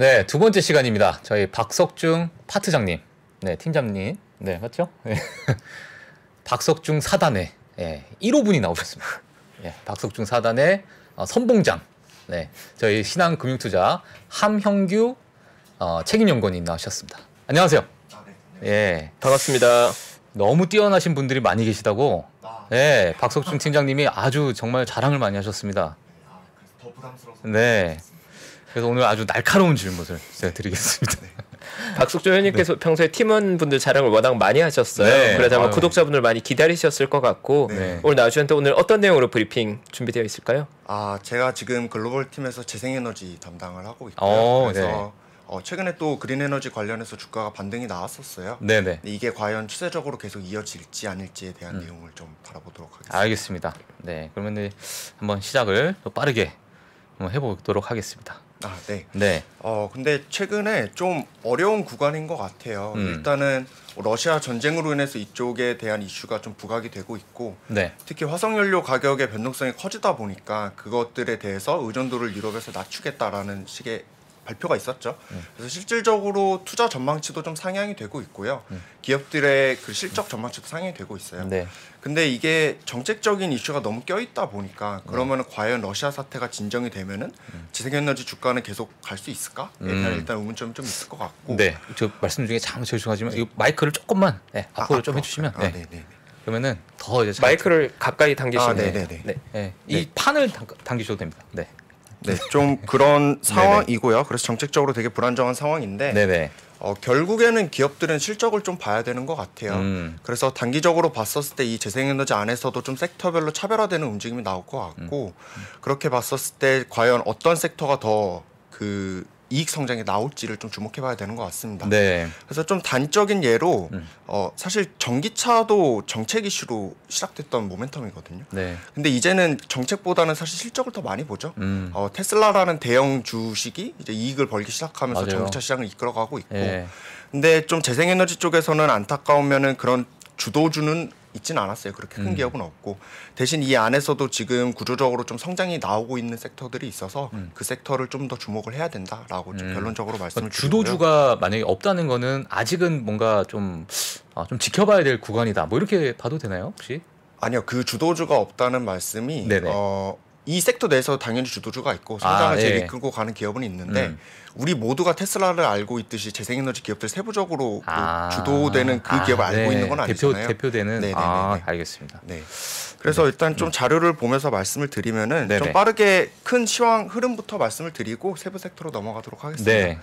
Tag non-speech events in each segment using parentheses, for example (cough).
네, 두 번째 시간입니다. 저희 박석중 파트장님, 네, 팀장님, 네, 맞죠? 네. (laughs) 박석중 사단의 예, 1호분이 나오셨습니다. 예, 박석중 사단의 어, 선봉장, 네, 저희 신한금융투자 함형규 어, 책임연구원이 나오셨습니다. 안녕하세요. 아, 네, 예, 반갑습니다. 너무 뛰어나신 분들이 많이 계시다고. 아, 네, 박석중 팀장님이 아주 정말 자랑을 많이 하셨습니다. 아, 네, 더 부담스러워서. 네. 그래서 오늘 아주 날카로운 질문을 제가 드리겠습니다. 네. 박숙조 회원님께서 네. 평소에 팀원분들 자랑을 워낙 많이 하셨어요. 네. 그래서 아마 아유. 구독자분들 많이 기다리셨을 것 같고 네. 오늘 나주한테 오늘 어떤 내용으로 브리핑 준비되어 있을까요? 아 제가 지금 글로벌 팀에서 재생에너지 담당을 하고 있고요. 오, 어, 네. 그래서 어, 최근에 또 그린에너지 관련해서 주가가 반등이 나왔었어요. 네네. 네. 이게 과연 추세적으로 계속 이어질지 아닐지에 대한 음. 내용을 좀 바라보도록 하겠습니다. 알겠습니다. 네, 그러면 한번 시작을 또 빠르게 한번 해보도록 하겠습니다. 아, 네. 네. 어, 근데 최근에 좀 어려운 구간인 것 같아요. 음. 일단은 러시아 전쟁으로 인해서 이쪽에 대한 이슈가 좀 부각이 되고 있고 네. 특히 화석연료 가격의 변동성이 커지다 보니까 그것들에 대해서 의존도를 유럽에서 낮추겠다라는 식의 발표가 있었죠. 네. 그래서 실질적으로 투자 전망치도 좀 상향이 되고 있고요. 네. 기업들의 그 실적 전망치도 상향이 되고 있어요. 네. 근데 이게 정책적인 이슈가 너무 껴있다 보니까 네. 그러면 은 과연 러시아 사태가 진정이 되면은 지생에너지 주가는 계속 갈 수 있을까에 음. 일단 의문점이 좀 있을 것 같고. 네. 저 말씀 중에 잠시 죄송하지만 이 마이크를 조금만 네, 아, 앞으로 아, 좀 앞으로. 해주시면. 아, 네. 네. 그러면은 더 이제 마이크를 가까이 아, 당기시면 아, 네네네. 네. 네. 이 판을 당, 당기셔도 됩니다. 네. 네, 좀 그런 (laughs) 상황이고요. 그래서 정책적으로 되게 불안정한 상황인데 네네. 어, 결국에는 기업들은 실적을 좀 봐야 되는 것 같아요. 음. 그래서 단기적으로 봤었을 때 이 재생에너지 안에서도 좀 섹터별로 차별화되는 움직임이 나올 것 같고 음. 그렇게 봤었을 때 과연 어떤 섹터가 더그 이익 성장이 나올지를 좀 주목해봐야 되는 것 같습니다. 네. 그래서 좀 단적인 예로 음. 어, 사실 전기차도 정책 이슈로 시작됐던 모멘텀이거든요. 네. 근데 이제는 정책보다는 사실 실적을 더 많이 보죠. 음. 어, 테슬라라는 대형 주식이 이제 이익을 벌기 시작하면서 맞아요. 전기차 시장을 이끌어가고 있고, 예. 근데 좀 재생에너지 쪽에서는 안타까우면은 그런 주도주는 있지는 않았어요. 그렇게 큰 음. 기업은 없고 대신 이 안에서도 지금 구조적으로 좀 성장이 나오고 있는 섹터들이 있어서 음. 그 섹터를 좀 더 주목을 해야 된다라고 좀 음. 결론적으로 그러니까 말씀을 그러니까 주도주가 만약에 없다는 거는 아직은 뭔가 좀좀 아, 좀 지켜봐야 될 구간이다. 뭐 이렇게 봐도 되나요, 혹시? 아니요, 그 주도주가 없다는 말씀이 네네. 어이 섹터 내에서 당연히 주도주가 있고 아, 성장을 아, 네. 제일 예. 이끌고 가는 기업은 있는데 음. 우리 모두가 테슬라를 알고 있듯이 재생에너지 기업들 세부적으로 아, 주도되는 그 아, 기업을 알고 네. 있는 건 아니잖아요. 대표, 되는 네네네. 아, 네, 네. 알겠습니다. 네. 그래서 네. 일단 좀 음. 자료를 보면서 말씀을 드리면은 좀 빠르게 큰 시황 흐름부터 말씀을 드리고 세부 섹터로 넘어가도록 하겠습니다.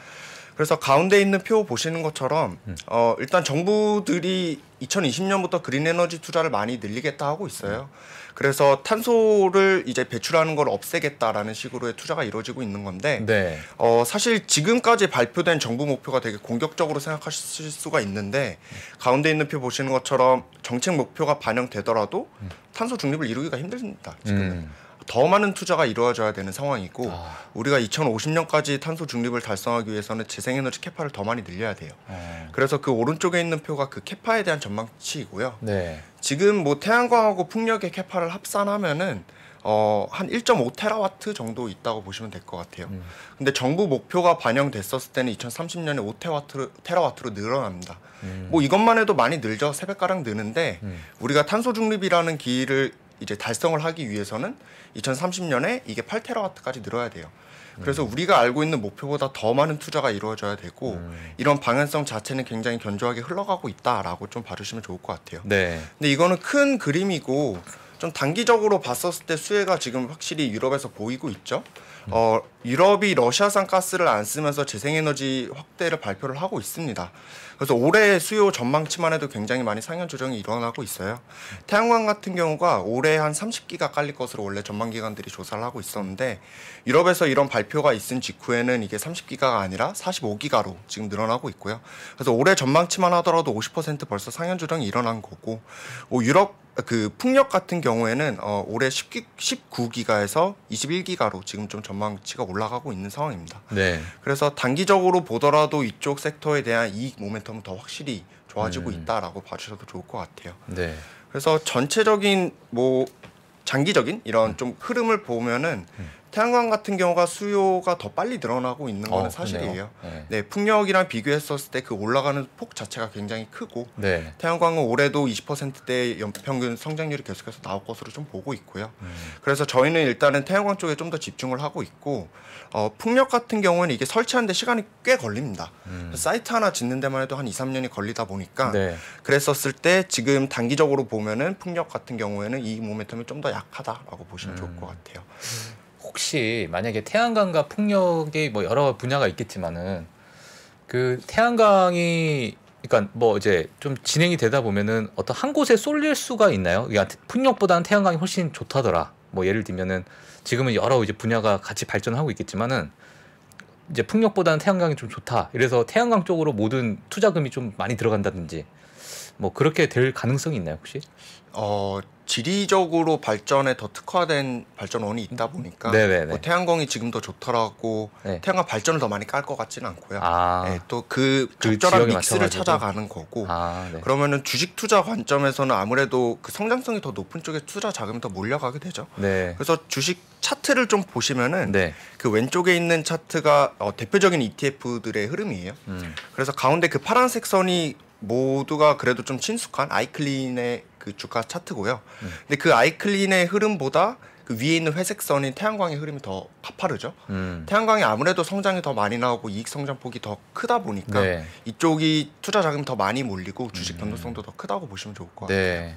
그래서 가운데 있는 표 보시는 것처럼 음. 어, 일단 정부들이 2020년부터 그린 에너지 투자를 많이 늘리겠다 하고 있어요. 음. 그래서 탄소를 이제 배출하는 걸 없애겠다라는 식으로의 투자가 이루어지고 있는 건데 네. 어, 사실 지금까지 발표된 정부 목표가 되게 공격적으로 생각하실 수가 있는데 가운데 있는 표 보시는 것처럼 정책 목표가 반영되더라도 음. 탄소 중립을 이루기가 힘들습니다 지금은. 음. 더 많은 투자가 이루어져야 되는 상황이고 아. 우리가 2050년까지 탄소 중립을 달성하기 위해서는 재생에너지 캐파를 더 많이 늘려야 돼요. 네. 그래서 그 오른쪽에 있는 표가 그 캐파에 대한 전망치이고요. 네. 지금 뭐 태양광하고 풍력의 캐파를 합산하면은 어, 한1.5 테라와트 정도 있다고 보시면 될 것 같아요. 음. 근데 정부 목표가 반영됐었을 때는 2030년에 5 테라와트로, 테라와트로 늘어납니다. 음. 뭐 이것만 해도 많이 늘죠. 세배가량 느는데 음. 우리가 탄소 중립이라는 길을 이제 달성을 하기 위해서는 2030년에 이게 8테라와트까지 늘어야 돼요. 그래서 음. 우리가 알고 있는 목표보다 더 많은 투자가 이루어져야 되고 음. 이런 방향성 자체는 굉장히 견조하게 흘러가고 있다라고 좀 봐주시면 좋을 것 같아요. 네. 근데 이거는 큰 그림이고 좀 단기적으로 봤었을 때 수혜가 지금 확실히 유럽에서 보이고 있죠. 음. 어, 유럽이 러시아산 가스를 안 쓰면서 재생에너지 확대를 발표를 하고 있습니다. 그래서 올해 수요 전망치만 해도 굉장히 많이 상향 조정이 일어나고 있어요. 태양광 같은 경우가 올해 한 30기가 깔릴 것으로 원래 전망기관들이 조사를 하고 있었는데 유럽에서 이런 발표가 있은 직후에는 이게 30기가가 아니라 45기가로 지금 늘어나고 있고요. 그래서 올해 전망치만 하더라도 50% 벌써 상향 조정이 일어난 거고 뭐 유럽 그 풍력 같은 경우에는 어, 올해 10기, 9기가에서 21기가로 지금 좀 전망치가 올라가고 있는 상황입니다. 네. 그래서 단기적으로 보더라도 이쪽 섹터에 대한 이익 모멘텀은 더 확실히 좋아지고 음. 있다라고 봐주셔도 좋을 것 같아요. 네. 그래서 전체적인 뭐 장기적인 이런 음. 좀 흐름을 보면은 음. 태양광 같은 경우가 수요가 더 빨리 늘어나고 있는 거는 어, 사실이에요. 네. 네. 풍력이랑 비교했었을 때 그 올라가는 폭 자체가 굉장히 크고 네. 태양광은 올해도 20%대 연평균 성장률이 계속해서 나올 것으로 좀 보고 있고요. 음. 그래서 저희는 일단은 태양광 쪽에 좀 더 집중을 하고 있고 어, 풍력 같은 경우는 이게 설치하는데 시간이 꽤 걸립니다. 음. 사이트 하나 짓는 데만 해도 한 2, 3년이 걸리다 보니까 네. 그랬었을 때 지금 단기적으로 보면은 풍력 같은 경우에는 이 모멘텀이 좀 더 약하다라고 보시면 음. 좋을 것 같아요. 음. 혹시 만약에 태양광과 풍력의 뭐 여러 분야가 있겠지만은 그 태양광이 그러니까 뭐 이제 좀 진행이 되다 보면은 어떤 한 곳에 쏠릴 수가 있나요? 그러니까 풍력보다는 태양광이 훨씬 좋다더라. 뭐 예를 들면은 지금은 여러 이제 분야가 같이 발전하고 있겠지만은 이제 풍력보다는 태양광이 좀 좋다. 이래서 태양광 쪽으로 모든 투자금이 좀 많이 들어간다든지 뭐 그렇게 될 가능성이 있나요 혹시? 어, 지리적으로 발전에 더 특화된 발전원이 있다 보니까 네, 네, 네. 뭐 태양광이 지금 더 좋더라고 네. 태양광 발전을 더 많이 깔 것 같지는 않고요. 아. 네, 또그 그, 그 적절한 믹스를 맞춰가지고. 찾아가는 거고 아, 네. 그러면은 주식 투자 관점에서는 아무래도 그 성장성이 더 높은 쪽에 투자 자금이 더 몰려가게 되죠. 그래서 주식 차트를 좀 보시면은 그 왼쪽에 있는 차트가 어, 대표적인 ETF들의 흐름이에요. 음. 그래서 가운데 그 파란색 선이 모두가 그래도 좀 친숙한 아이클린의 그 주가 차트고요. 음. 근데 그 아이클린의 흐름보다 그 위에 있는 회색선인 태양광의 흐름이 더 가파르죠. 음. 태양광이 아무래도 성장이 더 많이 나오고 이익 성장폭이 더 크다 보니까 네. 이쪽이 투자 자금이 더 많이 몰리고 주식 음. 변동성도 더 크다고 보시면 좋을 것 네. 같아요. 네.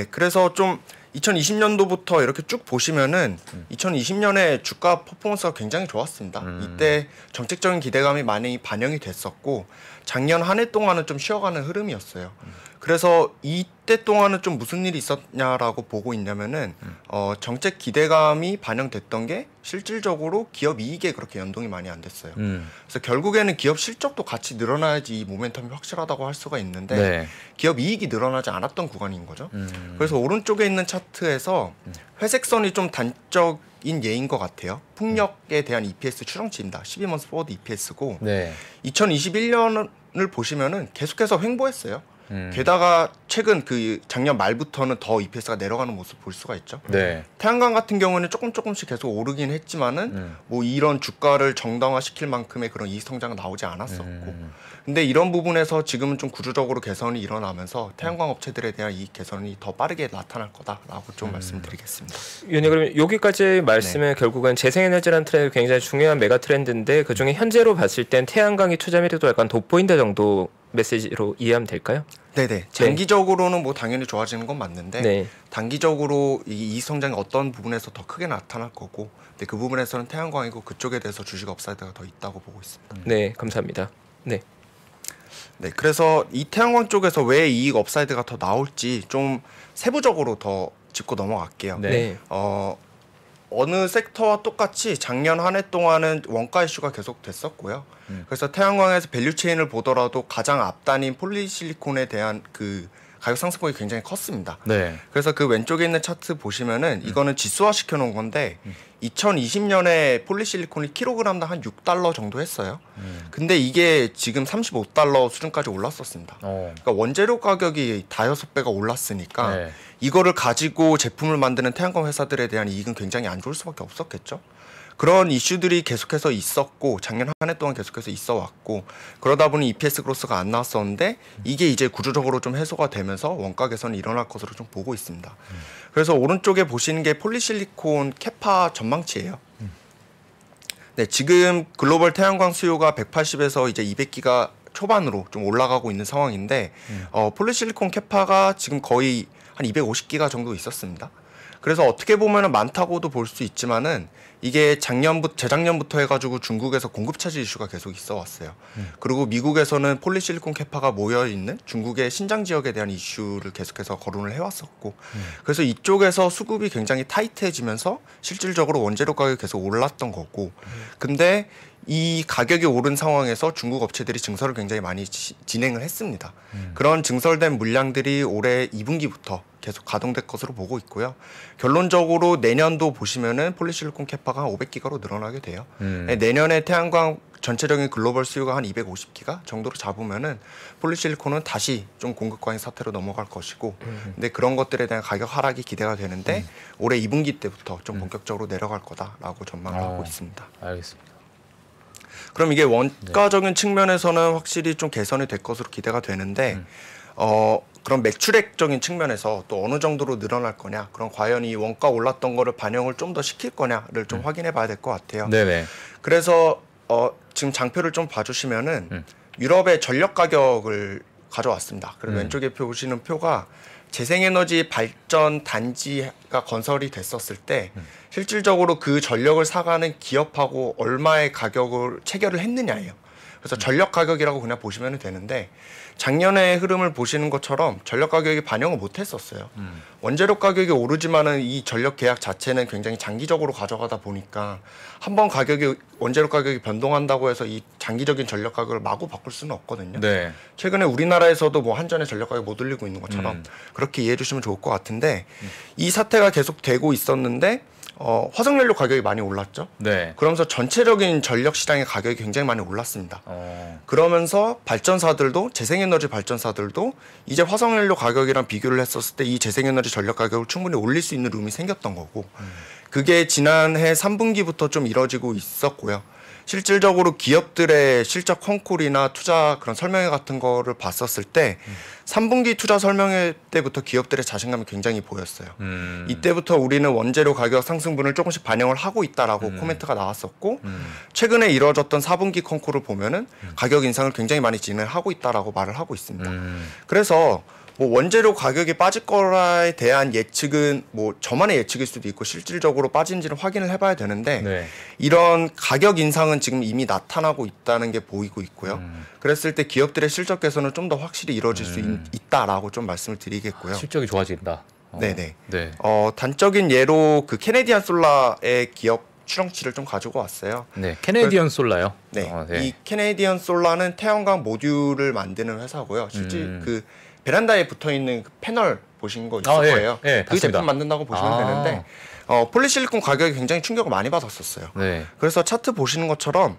네, 그래서 좀 2020년도부터 이렇게 쭉 보시면은 2020년에 음. 주가 퍼포먼스가 굉장히 좋았습니다. 음. 이때 정책적인 기대감이 많이 반영이 됐었고 작년 한 해 동안은 좀 쉬어가는 흐름이었어요. 그래서 이때 동안은 좀 무슨 일이 있었냐라고 보고 있냐면은 어, 정책 기대감이 반영됐던 게 실질적으로 기업 이익에 그렇게 연동이 많이 안 됐어요. 음. 그래서 결국에는 기업 실적도 같이 늘어나야지 이 모멘텀이 확실하다고 할 수가 있는데 네. 기업 이익이 늘어나지 않았던 구간인 거죠. 음. 그래서 오른쪽에 있는 차트에서 음. 회색선이 좀 단적 인 예인 것 같아요. 풍력에 대한 EPS 추정치입니다. 12먼스 포워드 EPS고 네. 2021년을 보시면은 계속해서 횡보했어요. 음. 게다가 최근 그 작년 말부터는 더 EPS가 내려가는 모습 볼 수가 있죠. 네. 태양광 같은 경우는 조금 조금씩 계속 오르긴 했지만은 음. 뭐 이런 주가를 정당화시킬 만큼의 그런 이익 성장은 나오지 않았었고. 음. 근데 이런 부분에서 지금은 좀 구조적으로 개선이 일어나면서 태양광 업체들에 대한 이익 개선이 더 빠르게 나타날 거다라고 좀 음. 말씀드리겠습니다. 위원님 그러면 여기까지 말씀에 네. 결국은 재생에너지라는 트렌드 굉장히 중요한 메가 트렌드인데 그중에 현재로 봤을 땐 태양광이 투자매력도 약간 돋보인다 정도 메시지로 이해하면 될까요? 네네. 네. 장기적으로는 뭐 당연히 좋아지는 건 맞는데 네. 단기적으로 이 이성장이 어떤 부분에서 더 크게 나타날 거고 근데 그 부분에서는 태양광이고 그쪽에 대해서 주식 업사이드가 더 있다고 보고 있습니다. 네, 감사합니다. 네. 네, 그래서 이 태양광 쪽에서 왜 이익 업사이드가 더 나올지 좀 세부적으로 더 짚고 넘어갈게요. 네. 어, 어느 섹터와 똑같이 작년 한 해 동안은 원가 이슈가 계속 됐었고요. 음. 그래서 태양광에서 밸류체인을 보더라도 가장 앞단인 폴리실리콘에 대한 그 가격 상승폭이 굉장히 컸습니다. 네. 그래서 그 왼쪽에 있는 차트 보시면은 음. 이거는 지수화 시켜 놓은 건데 2020년에 음. 폴리실리콘이 킬로그램당 한 6달러 정도 했어요. 음. 근데 이게 지금 35달러 수준까지 올랐었습니다. 어. 그러니까 원재료 가격이 다여섯 배가 올랐으니까 네. 이거를 가지고 제품을 만드는 태양광 회사들에 대한 이익은 굉장히 안 좋을 수밖에 없었겠죠. 그런 이슈들이 계속해서 있었고 작년 한 해 동안 계속해서 있어 왔고 그러다 보니 EPS 그로스가 안 나왔었는데 이게 이제 구조적으로 좀 해소가 되면서 원가 개선이 일어날 것으로 좀 보고 있습니다. 그래서 오른쪽에 보시는 게 폴리실리콘 캐파 전망치예요. 네, 지금 글로벌 태양광 수요가 180에서 이제 200기가 초반으로 좀 올라가고 있는 상황인데 어, 폴리실리콘 캐파가 지금 거의 한 250기가 정도 있었습니다. 그래서 어떻게 보면 많다고도 볼 수 있지만은 이게 작년부터 재작년부터 해가지고 중국에서 공급 차질 이슈가 계속 있어 왔어요. 음. 그리고 미국에서는 폴리실리콘 캐파가 모여 있는 중국의 신장 지역에 대한 이슈를 계속해서 거론을 해왔었고, 음. 그래서 이쪽에서 수급이 굉장히 타이트해지면서 실질적으로 원재료 가격이 계속 올랐던 거고, 음. 근데 이 가격이 오른 상황에서 중국 업체들이 증설을 굉장히 많이 지, 진행을 했습니다. 음. 그런 증설된 물량들이 올해 2분기부터 계속 가동될 것으로 보고 있고요. 결론적으로 내년도 보시면은 폴리실리콘 캐파가 한 500기가로 늘어나게 돼요. 음. 네, 내년에 태양광 전체적인 글로벌 수요가 한 250기가 정도로 잡으면은 폴리실리콘은 다시 좀 공급 과잉 사태로 넘어갈 것이고, 음. 근데 그런 것들에 대한 가격 하락이 기대가 되는데 음. 올해 2분기 때부터 좀 음. 본격적으로 내려갈 거다라고 전망하고 아, 있습니다. 알겠습니다. 그럼 이게 네. 원가적인 네. 측면에서는 확실히 좀 개선이 될 것으로 기대가 되는데 음. 어 그런 매출액적인 측면에서 또 어느 정도로 늘어날 거냐 그럼 과연 이 원가 올랐던 거를 반영을 좀 더 시킬 거냐를 좀 음. 확인해 봐야 될 것 같아요 네네. 네. 그래서 어 지금 장표를 좀 봐주시면은 음. 유럽의 전력 가격을 가져왔습니다 그리고 음. 왼쪽에 보시는 표가 재생에너지 발전 단지가 건설이 됐었을 때 음. 실질적으로 그 전력을 사가는 기업하고 얼마의 가격을 체결을 했느냐예요. 그래서 전력 가격이라고 그냥 보시면 되는데 작년의 흐름을 보시는 것처럼 전력 가격이 반영을 못 했었어요. 음. 원재료 가격이 오르지만은 이 전력 계약 자체는 굉장히 장기적으로 가져가다 보니까 한번 가격이 원재료 가격이 변동한다고 해서 이 장기적인 전력 가격을 마구 바꿀 수는 없거든요. 네. 최근에 우리나라에서도 뭐 한전의 전력 가격 못 올리고 있는 것처럼 음. 그렇게 이해해 주시면 좋을 것 같은데 음. 이 사태가 계속 되고 있었는데 어, 화석연료 가격이 많이 올랐죠. 네. 그러면서 전체적인 전력 시장의 가격이 굉장히 많이 올랐습니다. 어. 그러면서 발전사들도 재생에너지 발전사들도 이제 화석연료 가격이랑 비교를 했었을 때 이 재생에너지 전력 가격을 충분히 올릴 수 있는 룸이 생겼던 거고 음. 그게 지난해 3분기부터 좀 이뤄지고 있었고요. 실질적으로 기업들의 실적 콩콜이나 투자 그런 설명회 같은 거를 봤었을 때 음. 3분기 투자 설명회 때부터 기업들의 자신감이 굉장히 보였어요. 음. 이때부터 우리는 원재료 가격 상승분을 조금씩 반영을 하고 있다라고 음. 코멘트가 나왔었고 음. 최근에 이뤄졌던 4분기 콩콜을 보면은 가격 인상을 굉장히 많이 진행하고 있다라고 말을 하고 있습니다. 음. 그래서 뭐 원재료 가격이 빠질 거라에 대한 예측은 뭐 저만의 예측일 수도 있고 실질적으로 빠진지를 확인을 해봐야 되는데 네. 이런 가격 인상은 지금 이미 나타나고 있다는 게 보이고 있고요. 음. 그랬을 때 기업들의 실적 개선은 좀 더 확실히 이루어질 음. 수 있, 다라고좀 말씀을 드리겠고요. 실적이 좋아진다. 어. 네네. 네. 네. 어, 단적인 예로 그 캐네디안 솔라의 기업 추정치를 좀 가지고 왔어요. 네, 캐네디언 솔라요. 네, 어, 네. 이 캐네디언 솔라는 태양광 모듈을 만드는 회사고요. 실제 음. 그 베란다에 붙어 있는 그 패널 보신 거 있을 아, 예. 거예요. 예, 그 제품 만든다고 보시면 아. 되는데 어, 폴리실리콘 가격이 굉장히 충격을 많이 받았었어요. 네. 그래서 차트 보시는 것처럼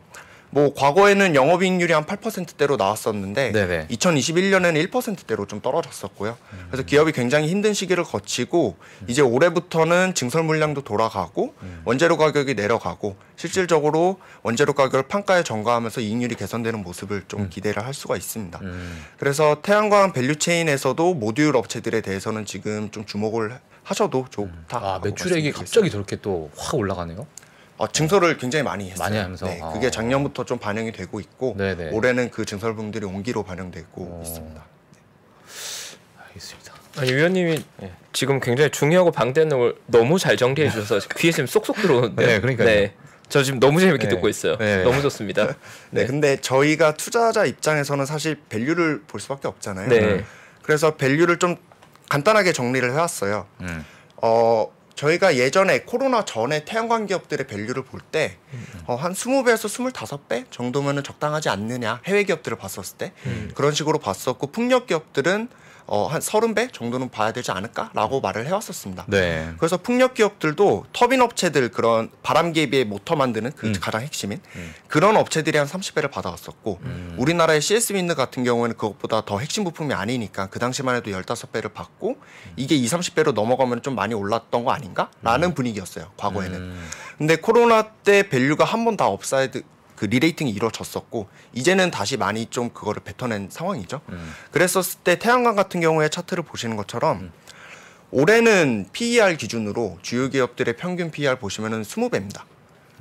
뭐 과거에는 영업이익률이 한 8%대로 나왔었는데 네네. 2021년에는 1%대로 좀 떨어졌었고요. 음. 그래서 기업이 굉장히 힘든 시기를 거치고 음. 이제 올해부터는 증설 물량도 돌아가고 음. 원재료 가격이 내려가고 실질적으로 원재료 가격을 판가에 전가하면서 이익률이 개선되는 모습을 좀 음. 기대를 할 수가 있습니다. 음. 그래서 태양광 밸류체인에서도 모듈 업체들에 대해서는 지금 좀 주목을 하셔도 좋다. 음. 아, 매출액이 갑자기 저렇게 또 확 올라가네요. 어, 증설을 굉장히 많이 했어요. 많이 하면서 네, 그게 어. 작년부터 좀 반영이 되고 있고 네네. 네. 올해는 그 증설분들이 온기로 반영되고 오. 어. 있습니다. 네. 알겠습니다. 아니 위원님이 네. 예. 지금 굉장히 중요하고 방대한 걸 너무 잘 정리해 주셔서 (laughs) 귀에 지금 쏙쏙 들어오는데. 네, 그러니까요. 네. 저 지금 너무 재밌게 네. 듣고 있어요. 네. 너무 좋습니다. (laughs) 네. 근데 저희가 투자자 입장에서는 사실 밸류를 볼 수밖에 없잖아요. 네. 음. 그래서 밸류를 좀 간단하게 정리를 해왔어요. 음. 어, 저희가 예전에 코로나 전에 태양광 기업들의 밸류를 볼 때한 음. 어, 20배에서 25배 정도면은 적당하지 않느냐 해외 기업들을 봤었을 때 음. 그런 식으로 봤었고 풍력 기업들은 어, 한 30배 정도는 봐야 되지 않을까라고 말을 해왔었습니다. 네. 그래서 풍력 기업들도 터빈 업체들 그런 바람개비의 모터 만드는 그 음. 가장 핵심인 음. 그런 업체들이 한 30배를 받아왔었고 음. 우리나라의 CS 윈드 같은 경우에는 그것보다 더 핵심 부품이 아니니까 그 당시만 해도 15배를 받고 음. 이게 2, 30배로 넘어가면 좀 많이 올랐던 거 아닌가라는 음. 분위기였어요. 과거에는. 음. 근데 코로나 때 밸류가 한 번 다 업사이드 그 리레이팅이 이루어졌었고 이제는 다시 많이 좀 그거를 뱉어낸 상황이죠. 음. 그랬었을 때 태양광 같은 경우에 차트를 보시는 것처럼 음. 올해는 PER 기준으로 주요 기업들의 평균 PER 보시면은 20배입니다.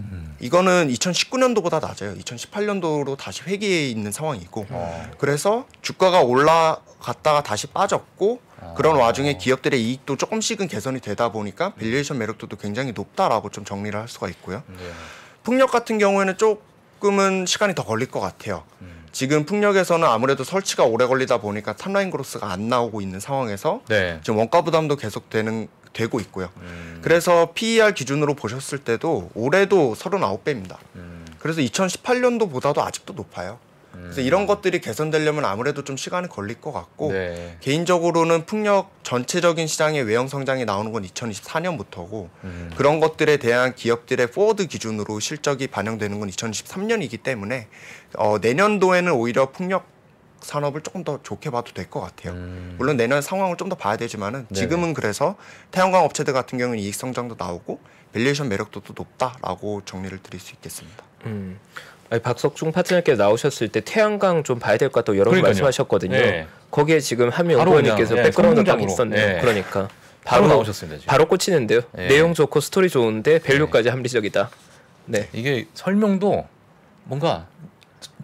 음. 이거는 2019년도보다 낮아요. 2018년도로 다시 회기에 있는 상황이고 어. 그래서 주가가 올라갔다가 다시 빠졌고 어. 그런 와중에 기업들의 이익도 조금씩은 개선이 되다 보니까 밸류에이션 매력도도 굉장히 높다라고 좀 정리를 할 수가 있고요. 네. 풍력 같은 경우에는 쪽 조금은 시간이 더 걸릴 것 같아요. 음. 지금 풍력에서는 아무래도 설치가 오래 걸리다 보니까 탑라인 그로스가 안 나오고 있는 상황에서 네. 지금 원가 부담도 계속 되는 되고 있고요. 음. 그래서 PER 기준으로 보셨을 때도 올해도 39배입니다. 음. 그래서 2018년도보다도 아직도 높아요. 그래서 이런 것들이 개선되려면 아무래도 좀 시간이 걸릴 것 같고 네. 개인적으로는 풍력 전체적인 시장의 외형 성장이 나오는 건 2024년부터고 음. 그런 것들에 대한 기업들의 포워드 기준으로 실적이 반영되는 건 2023년이기 때문에 어, 내년도에는 오히려 풍력 산업을 조금 더 좋게 봐도 될 것 같아요. 음. 물론 내년 상황을 좀 더 봐야 되지만은 네. 지금은 네네. 그래서 태양광 업체들 같은 경우는 이익 성장도 나오고 밸리에이션 매력도 또 높다라고 정리를 드릴 수 있겠습니다. 음. 아니, 박석중 파트너께서 나오셨을 때 태양광 좀 봐야 될 것 같다고 여러 번 말씀하셨거든요. 네. 거기에 지금 한미 연원님께서 네, 백그라운드 딱 있었네요. 네. 그러니까 바로, 바로, 나오셨습니다. 지금. 바로 꽂히는데요. 네. 내용 좋고 스토리 좋은데 밸류까지 합리적이다. 네. 이게 설명도 뭔가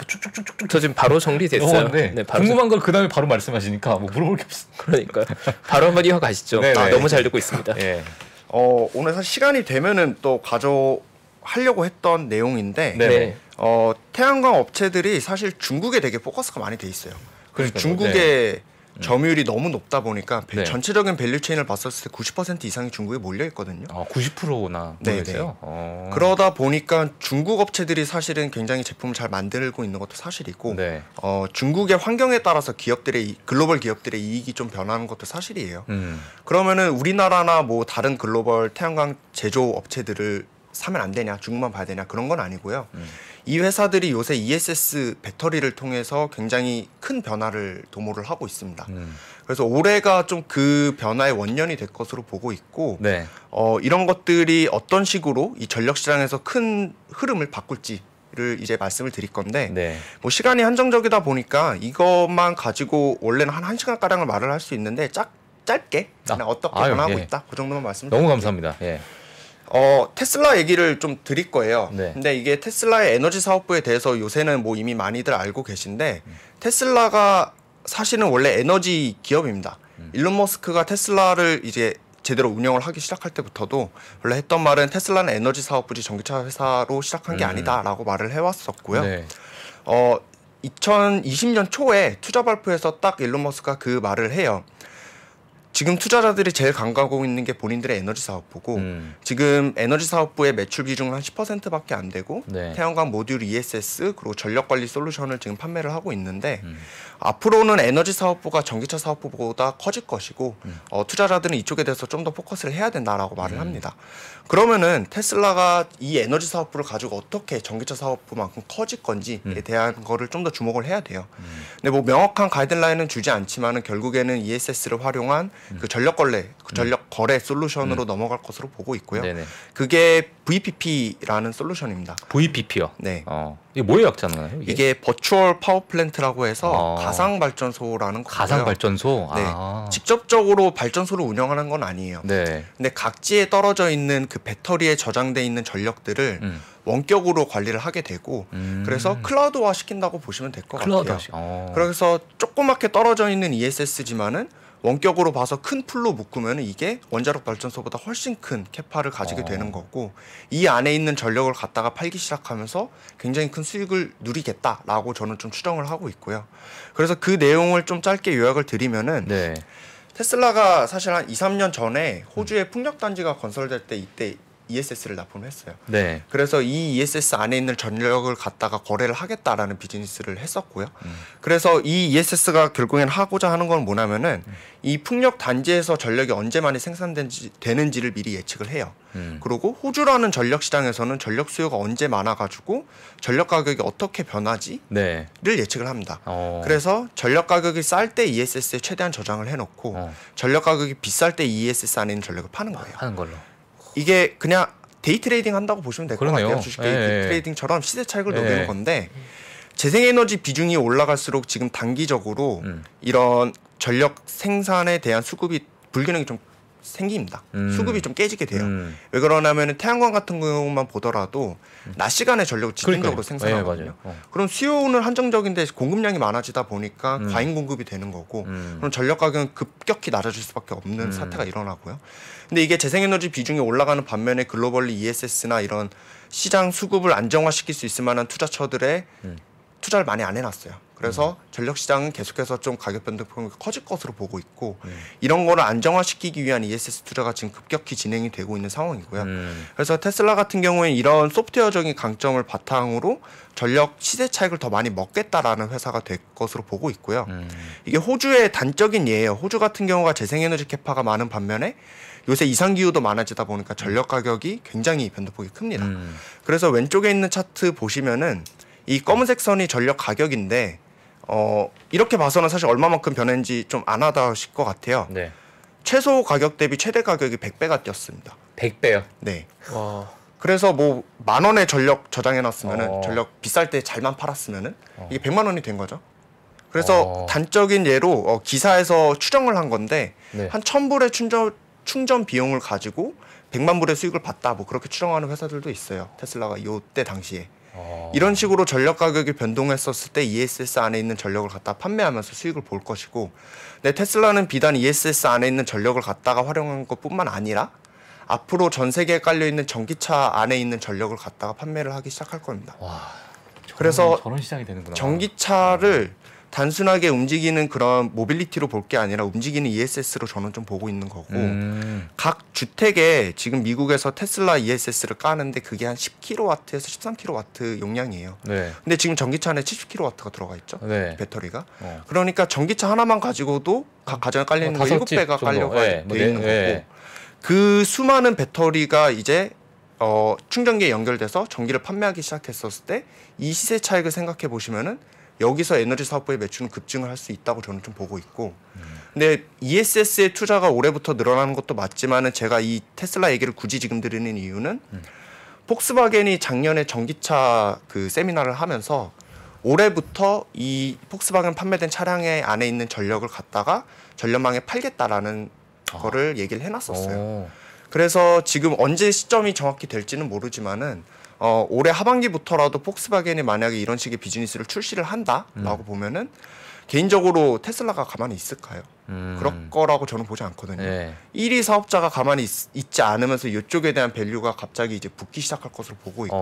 쭉쭉쭉쭉 저 지금 바로 정리됐어요. 어, 네. 네, 바로 궁금한 걸그 다음에 바로 말씀하시니까 뭐 물어볼 게 없어. 그러니까 바로 한번 이어가시죠. 아, 너무 잘 듣고 있습니다. 네. 어, 오늘 사실 시간이 되면은 또 가져하려고 했던 내용인데 네. 어, 태양광 업체들이 사실 중국에 되게 포커스가 많이 돼 있어요. 그래서 중국의 네. 점유율이 너무 높다 보니까 네. 전체적인 밸류 체인을 봤었을 때 90% 이상이 중국에 몰려 있거든요. 아, 90%나 몰려요 어. 그러다 보니까 중국 업체들이 사실은 굉장히 제품을 잘 만들고 있는 것도 사실이고 네. 어, 중국의 환경에 따라서 기업들의 글로벌 기업들의 이익이 좀 변하는 것도 사실이에요. 음. 그러면은 우리나라나 뭐 다른 글로벌 태양광 제조 업체들을 사면 안 되냐 중국만 봐야 되냐 그런 건 아니고요. 음. 이 회사들이 요새 ESS 배터리를 통해서 굉장히 큰 변화를 도모를 하고 있습니다. 음. 그래서 올해가 좀 그 변화의 원년이 될 것으로 보고 있고 네. 어, 이런 것들이 어떤 식으로 이 전력 시장에서 큰 흐름을 바꿀지 를 이제 말씀을 드릴 건데 네. 뭐 시간이 한정적이다 보니까 이것만 가지고 원래는 한 1시간 가량을 말을 할 수 있는데 짝 짧게 아, 어떻게 아 변하고 예. 있다 그 정도만 말씀드립니다. 너무 감사합니다. 예. 어, 테슬라 얘기를 좀 드릴 거예요. 네. 근데 이게 테슬라의 에너지 사업부에 대해서 요새는 뭐 이미 많이들 알고 계신데 음. 테슬라가 사실은 원래 에너지 기업입니다. 음. 일론 머스크가 테슬라를 이제 제대로 운영을 하기 시작할 때부터도 원래 했던 말은 테슬라는 에너지 사업부지 전기차 회사로 시작한 게 음. 아니다라고 말을 해왔었고요. 네. 어, 2020년 초에 투자 발표에서 딱 일론 머스크가 그 말을 해요. 지금 투자자들이 제일 간가하고 있는 게 본인들의 에너지 사업부고 음. 지금 에너지 사업부의 매출 비중은 한 10%밖에 안 되고 네. 태양광 모듈 ESS 그리고 전력 관리 솔루션을 지금 판매를 하고 있는데 음. 앞으로는 에너지 사업부가 전기차 사업부보다 커질 것이고 음. 어, 투자자들은 이쪽에 대해서 좀 더 포커스를 해야 된다라고 말을 음. 합니다. 그러면은 테슬라가 이 에너지 사업부를 가지고 어떻게 전기차 사업부만큼 커질 건지에 음. 대한 거를 좀 더 주목을 해야 돼요. 음. 근데 뭐 명확한 가이드라인은 주지 않지만은 결국에는 ESS를 활용한 음. 그 전력 걸레 전력 음. 거래 솔루션으로 음. 넘어갈 것으로 보고 있고요. 네네. 그게 VPP라는 솔루션입니다. VPP요? 네. 어. 이게 뭐의 약자인가요? 이게? 이게 버추얼 파워 플랜트라고 해서 어. 가상 발전소라는 거고요. 가상 발전소. 네. 아. 직접적으로 발전소를 운영하는 건 아니에요. 네. 근데 각지에 떨어져 있는 그 배터리에 저장돼 있는 전력들을 음. 원격으로 관리를 하게 되고 음. 그래서 클라우드화 시킨다고 보시면 될 것 같아요. 클라우드 어. 그래서 조그맣게 떨어져 있는 ESS지만은 원격으로 봐서 큰 풀로 묶으면 이게 원자력 발전소보다 훨씬 큰 캐파를 가지게 어. 되는 거고 이 안에 있는 전력을 갖다가 팔기 시작하면서 굉장히 큰 수익을 누리겠다라고 저는 좀 추정을 하고 있고요. 그래서 그 내용을 좀 짧게 요약을 드리면은 네. 테슬라가 사실 한 2, 3년 전에 호주의 풍력 단지가 건설될 때 이때 ESS를 납품을 했어요. 네. 그래서 이 ESS 안에 있는 전력을 갖다가 거래를 하겠다라는 비즈니스를 했었고요. 음. 그래서 이 ESS가 결국엔 하고자 하는 건 뭐냐면은 음. 이 풍력 단지에서 전력이 언제만이 생산되는지 되는지를 미리 예측을 해요. 음. 그리고 호주라는 전력 시장에서는 전력 수요가 언제 많아가지고 전력 가격이 어떻게 변하지를 네. 예측을 합니다. 어. 그래서 전력 가격이 쌀 때 ESS에 최대한 저장을 해놓고 어. 전력 가격이 비쌀 때 ESS 안에 있는 전력을 파는 거예요. 파는 걸로. 이게 그냥 데이 트레이딩 한다고 보시면 될 것 같아요. 주식 데이 예, 예. 트레이딩처럼 시세 차익을 예. 녹이는 건데 재생에너지 비중이 올라갈수록 지금 단기적으로 음. 이런 전력 생산에 대한 수급이 불균형이 좀 생깁니다. 음. 수급이 좀 깨지게 돼요. 음. 왜 그러냐면 태양광 같은 경우만 보더라도 낮 시간에 전력을 집중적으로 네, 생산하거든요. 네, 어. 그럼 수요는 한정적인데 공급량이 많아지다 보니까 음. 과잉 공급이 되는 거고 음. 그럼 전력 가격은 급격히 낮아질 수밖에 없는 음. 사태가 일어나고요. 근데 이게 재생에너지 비중이 올라가는 반면에 글로벌리 ESS나 이런 시장 수급을 안정화시킬 수 있을 만한 투자처들의 음. 투자를 많이 안 해놨어요. 그래서 음. 전력 시장은 계속해서 좀 가격 변동폭이 커질 것으로 보고 있고 음. 이런 거를 안정화시키기 위한 ESS 투자가 지금 급격히 진행이 되고 있는 상황이고요. 음. 그래서 테슬라 같은 경우에 이런 소프트웨어적인 강점을 바탕으로 전력 시세 차익을 더 많이 먹겠다라는 회사가 될 것으로 보고 있고요. 음. 이게 호주의 단적인 예예요. 호주 같은 경우가 재생에너지 캐파가 많은 반면에 요새 이상 기후도 많아지다 보니까 전력 가격이 굉장히 변동폭이 큽니다. 음. 그래서 왼쪽에 있는 차트 보시면은 이 검은색 선이 전력 가격인데 어, 이렇게 봐서는 사실 얼마만큼 변했는지 좀 안 하다실 것 같아요. 네. 최소 가격 대비 최대 가격이 100배가 뛰었습니다. 100배요? 네. 와. 그래서 뭐 만 원의 전력 저장해 놨으면은 어. 전력 비쌀 때 잘만 팔았으면은 어. 이게 100만 원이 된 거죠. 그래서 어. 단적인 예로 어, 기사에서 추정을 한 건데 네. 한 1000불의 충전 충전 비용을 가지고 100만 불의 수익을 봤다. 뭐 그렇게 추정하는 회사들도 있어요. 테슬라가 이때 당시에. 어. 이런 식으로 전력 가격이 변동했었을 때 ESS 안에 있는 전력을 갖다 판매하면서 수익을 볼 것이고 네, 테슬라는 비단 ESS 안에 있는 전력을 갖다가 활용한 것뿐만 아니라 앞으로 전 세계에 깔려 있는 전기차 안에 있는 전력을 갖다가 판매를 하기 시작할 겁니다. 와, 저런, 그래서 저런 시장이 되는구나. 전기차를 단순하게 움직이는 그런 모빌리티로 볼 게 아니라 움직이는 ESS로 저는 좀 보고 있는 거고 음. 각 주택에 지금 미국에서 테슬라 ESS를 까는데 그게 한 10kW에서 13kW 용량이에요. 네. 근데 지금 전기차 안에 70kW가 들어가 있죠. 네. 배터리가. 어. 그러니까 전기차 하나만 가지고도 각 가정에 깔리는 거 어, 7배가 깔려가 네. 돼 있는 네, 거고 예. 그 수많은 배터리가 이제 어, 충전기에 연결돼서 전기를 판매하기 시작했었을 때 이 시세 차익을 생각해 보시면은 여기서 에너지 사업부의 매출은 급증을 할 수 있다고 저는 좀 보고 있고 근데 ESS의 투자가 올해부터 늘어나는 것도 맞지만은 제가 이 테슬라 얘기를 굳이 지금 드리는 이유는 폭스바겐이 작년에 전기차 그 세미나를 하면서 올해부터 이 폭스바겐 판매된 차량에 안에 있는 전력을 갖다가 전력망에 팔겠다라는 아. 거를 얘기를 해놨었어요. 오. 그래서 지금 언제 시점이 정확히 될지는 모르지만은 어, 올해 하반기부터라도 폭스바겐이 만약에 이런 식의 비즈니스를 출시를 한다라고 음. 보면은 개인적으로 테슬라가 가만히 있을까요? 음. 그럴 거라고 저는 보지 않거든요. 네. 1위 사업자가 가만히 있, 지 않으면서 이쪽에 대한 밸류가 갑자기 이제 붙기 시작할 것으로 보고 있고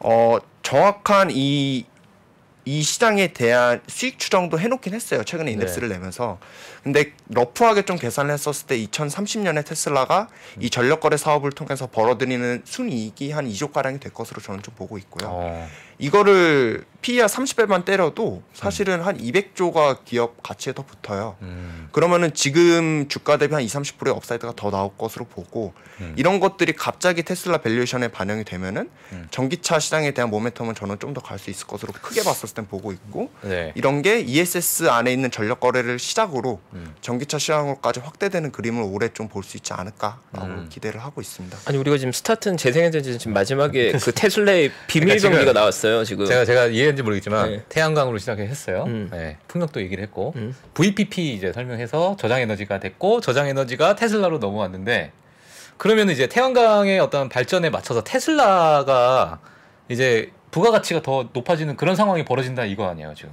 어, 어 정확한 이이 시장에 대한 수익 추정도 해놓긴 했어요. 최근에 인덱스를 네. 내면서. 근데 러프하게 좀 계산을 했었을 때 2030년에 테슬라가 음. 이 전력 거래 사업을 통해서 벌어들이는 순이익이 한 2조가량이 될 것으로 저는 좀 보고 있고요. 어. 이거를 PER 30배만 때려도 사실은 한 200조가 기업 가치에 더 붙어요. 음. 그러면은 지금 주가 대비 한 20, 30%의 업사이드가 더 나올 것으로 보고 음. 이런 것들이 갑자기 테슬라 밸류에이션에 반영이 되면은 음. 전기차 시장에 대한 모멘텀은 저는 좀 더 갈 수 있을 것으로 크게 음. 봤을 땐 보고 있고 네. 이런 게 ESS 안에 있는 전력 거래를 시작으로 음. 전기차 시장으로까지 확대되는 그림을 올해 좀 볼 수 있지 않을까라고 음. 기대를 하고 있습니다. 아니 우리가 지금 스타트는 재생에너지 지금 마지막에 (laughs) 그 테슬라의 비밀 정기가 그러니까 나왔어요 지금. 제가 제가 이해 밴지 모르겠지만 네. 태양광으로 시작했어요. 음. 네, 풍력도 얘기를 했고 음. VPP 이제 설명해서 저장 에너지가 됐고 저장 에너지가 테슬라로 넘어왔는데 그러면 이제 태양광의 어떤 발전에 맞춰서 테슬라가 이제 부가가치가 더 높아지는 그런 상황이 벌어진다 이거 아니에요 지금?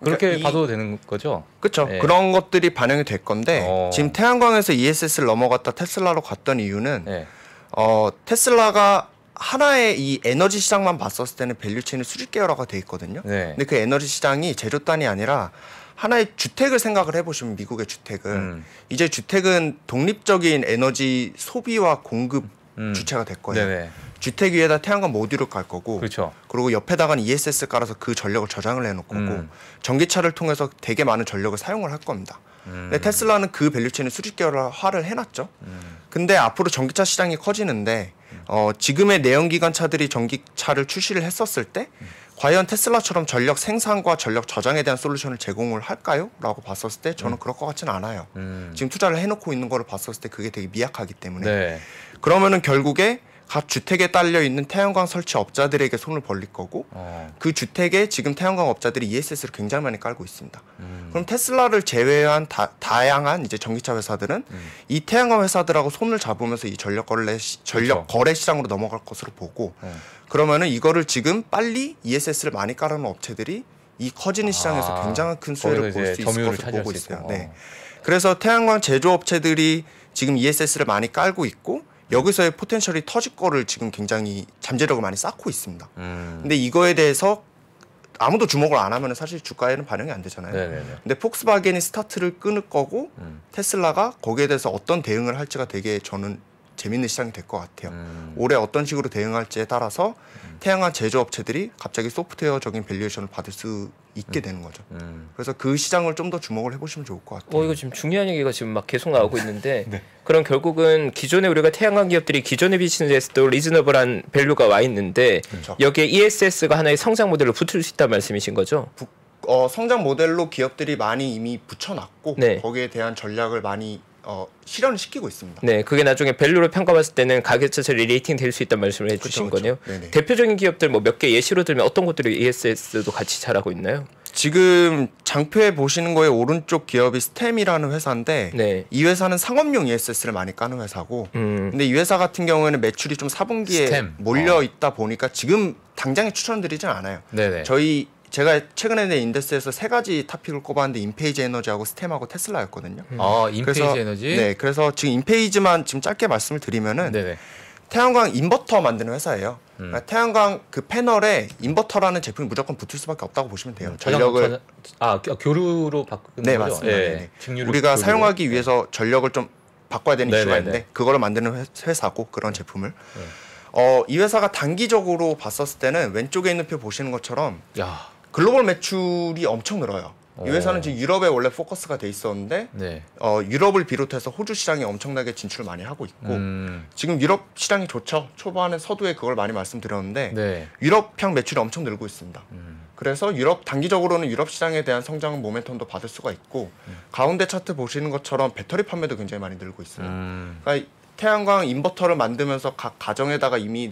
그러니까 그렇게 그러니까 봐도 이... 되는 거죠? 그렇죠. 예. 그런 것들이 반영이 될 건데 어... 지금 태양광에서 ESS를 넘어갔다 테슬라로 갔던 이유는 예. 어, 테슬라가 하나의 이 에너지 시장만 봤었을 때는 밸류체인은 수직 계열화가 돼 있거든요. 네. 근데 그 에너지 시장이 제조 단이 아니라 하나의 주택을 생각을 해보시면 미국의 주택은 음. 이제 주택은 독립적인 에너지 소비와 공급 음. 음. 주체가 될 거예요. 네네. 주택 위에다 태양광 모듈을 깔 거고, 그렇죠. 그리고 옆에다가는 ESS 깔아서 그 전력을 저장을 해놓을 거고, 음. 전기차를 통해서 되게 많은 전력을 사용을 할 겁니다. 음. 근데 테슬라는 그 밸류체인을 수직 계열화를 해놨죠. 음. 근데 앞으로 전기차 시장이 커지는데 어, 지금의 내연기관차들이 전기차를 출시를 했었을 때 과연 테슬라처럼 전력 생산과 전력 저장에 대한 솔루션을 제공을 할까요? 라고 봤었을 때 저는 음. 그럴 것 같지는 않아요. 음. 지금 투자를 해놓고 있는 거를 봤었을 때 그게 되게 미약하기 때문에 네. 그러면은 결국에 각 주택에 딸려 있는 태양광 설치 업자들에게 손을 벌릴 거고 어. 그 주택에 지금 태양광 업자들이 ESS를 굉장히 많이 깔고 있습니다. 음. 그럼 테슬라를 제외한 다, 양한 이제 전기차 회사들은 음. 이 태양광 회사들하고 손을 잡으면서 이 전력 거래 시, 전력 그렇죠. 거래 시장으로 넘어갈 것으로 보고 네. 그러면은 이거를 지금 빨리 ESS를 많이 깔아놓은 업체들이 이 커지는 시장에서 아. 굉장한큰 수혜를 볼 수 있을 것으로 보고 있어요. 네. 그래서 태양광 제조업체들이 지금 ESS를 많이 깔고 있고 여기서의 포텐셜이 터질 거를 지금 굉장히 잠재력을 많이 쌓고 있습니다. 음. 근데 이거에 대해서 아무도 주목을 안 하면 사실 주가에는 반영이 안 되잖아요. 네네네. 네, 네. 근데 폭스바겐이 스타트를 끊을 거고 음. 테슬라가 거기에 대해서 어떤 대응을 할지가 되게 저는 재밌는 시장이 될 것 같아요. 음. 올해 어떤 식으로 대응할지에 따라서 음. 태양광 제조업체들이 갑자기 소프트웨어적인 밸류에이션을 받을 수 있게 음. 되는 거죠. 음. 그래서 그 시장을 좀 더 주목을 해보시면 좋을 것 같아요. 어, 이거 지금 중요한 얘기가 지금 막 계속 나오고 (laughs) 있는데 네. 그럼 결국은 기존에 우리가 태양광 기업들이 기존의 비즈니스도 리즈너블한 밸류가 와 있는데 그렇죠. 여기에 ESS가 하나의 성장 모델로 붙을 수 있다는 말씀이신 거죠? 부, 어, 성장 모델로 기업들이 많이 이미 붙여놨고 네. 거기에 대한 전략을 많이 어, 실현을 시키고 있습니다. 네, 그게 나중에 밸류로 평가받을 때는 가계 자체 리레이팅 될 수 있다는 말씀을 그렇죠, 해주신 그쵸, 그렇죠. 그쵸. 거네요. 네네. 대표적인 기업들 뭐 몇 개 예시로 들면 어떤 것들이 ESS도 같이 잘하고 있나요? 지금 장표에 보시는 거에 오른쪽 기업이 스템이라는 회사인데 네. 이 회사는 상업용 ESS를 많이 까는 회사고 음. 근데 이 회사 같은 경우에는 매출이 좀 4분기에 스템. 몰려 어. 있다 보니까 지금 당장에 추천드리진 않아요. 네네. 저희 제가 최근에 내 인덱스에서 세 가지 탑픽을 꼽았는데 인페이지 에너지하고 스템하고 테슬라였거든요. 음. 아, 인페이지 그래서, 에너지. 네, 그래서 지금 인페이지만 지금 짧게 말씀을 드리면은 네네. 태양광 인버터 만드는 회사예요. 음. 그러니까 태양광 그 패널에 인버터라는 제품이 무조건 붙을 수밖에 없다고 보시면 돼요. 음, 전력을 전혀, 아 교류로 바꾸는 네, 거죠? 맞습니다. 예, 네. 네. 우리가 교류로. 사용하기 네. 위해서 전력을 좀 바꿔야 되는 네네네. 이슈가 있는데 그거를 만드는 회사고 그런 제품을 네. 어, 이 회사가 단기적으로 봤었을 때는 왼쪽에 있는 표 보시는 것처럼 야. 글로벌 매출이 엄청 늘어요. 이 어. 회사는 지금 유럽에 원래 포커스가 돼 있었는데 네. 어, 유럽을 비롯해서 호주 시장에 엄청나게 진출을 많이 하고 있고 음. 지금 유럽 시장이 좋죠. 초반에 서두에 그걸 많이 말씀드렸는데 네. 유럽향 매출이 엄청 늘고 있습니다. 음. 그래서 유럽 단기적으로는 유럽 시장에 대한 성장 모멘텀도 받을 수가 있고 음. 가운데 차트 보시는 것처럼 배터리 판매도 굉장히 많이 늘고 있어요. 음. 그러니까 태양광 인버터를 만들면서 각 가정에다가 이미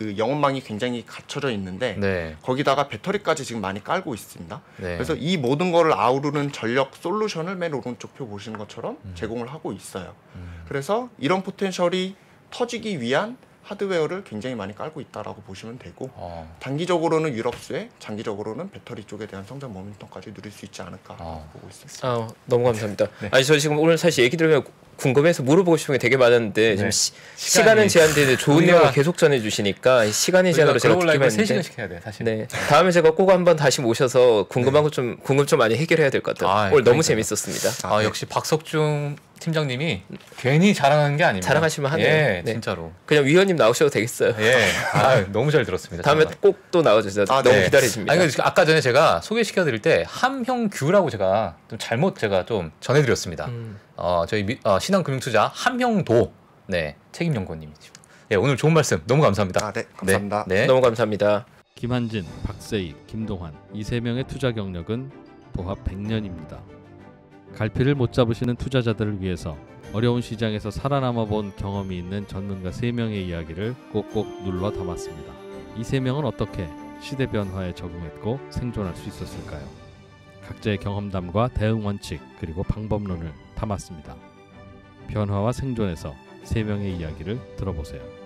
그 영업망이 굉장히 갖춰져 있는데 네. 거기다가 배터리까지 지금 많이 깔고 있습니다. 네. 그래서 이 모든 거를 아우르는 전력 솔루션을 맨 오른쪽 표 보시는 것처럼 음. 제공을 하고 있어요. 음. 그래서 이런 포텐셜이 터지기 위한 하드웨어를 굉장히 많이 깔고 있다라고 보시면 되고 어. 단기적으로는 유럽 수에 장기적으로는 배터리 쪽에 대한 성장 모멘텀까지 누릴 수 있지 않을까 어. 보고 있습니다. 아, 너무 감사합니다. 네. 아니 저 지금 오늘 사실 얘기 들으면 궁금해서 물어보고 싶은 게 되게 많았는데 네. 지금 시, 간은 제한되는데 좋은 내용을 계속 전해주시니까 시간이 제한으로 제가 듣기만 했는데 시켜야 돼, 사실. 네. 다음에 제가 꼭 한번 다시 모셔서 궁금한 네. 좀 궁금증 많이 해결해야 될 것 같아요. 아, 오늘 그러니까요. 너무 재밌었습니다. 아, 네. 역시 박석중 팀장님이 괜히 자랑한게 아닙니다. 자랑하시면 예, 하네요. 예, 네. 진짜로. 그냥 위원님 나오셔도 되겠어요. 예. 아, (laughs) 너무 잘 들었습니다. 다음에 꼭 또 나와주세요. 아, 너무 네. 기다리십니다 아니, 아까 전에 제가 소개시켜드릴 때 함형규라고 제가 좀 잘못 제가 좀 전해드렸습니다. 음. 어, 저희 어, 신한금융투자 한명도 네, 책임연구원님이죠. 네, 예, 오늘 좋은 말씀 너무 감사합니다. 아, 네, 네 감사합니다. 네, 네. 너무 감사합니다. 김한진, 박세익, 김동환 이 세 명의 투자 경력은 도합 100년입니다. 갈피를 못 잡으시는 투자자들을 위해서 어려운 시장에서 살아남아 본 경험이 있는 전문가 3명의 이야기를 꼭꼭 눌러 담았습니다. 이 3명은 어떻게 시대 변화에 적응했고 생존할 수 있었을까요? 각자의 경험담과 대응 원칙 그리고 방법론을 담았습니다. 변화와 생존에서 세 명의 이야기를 들어보세요.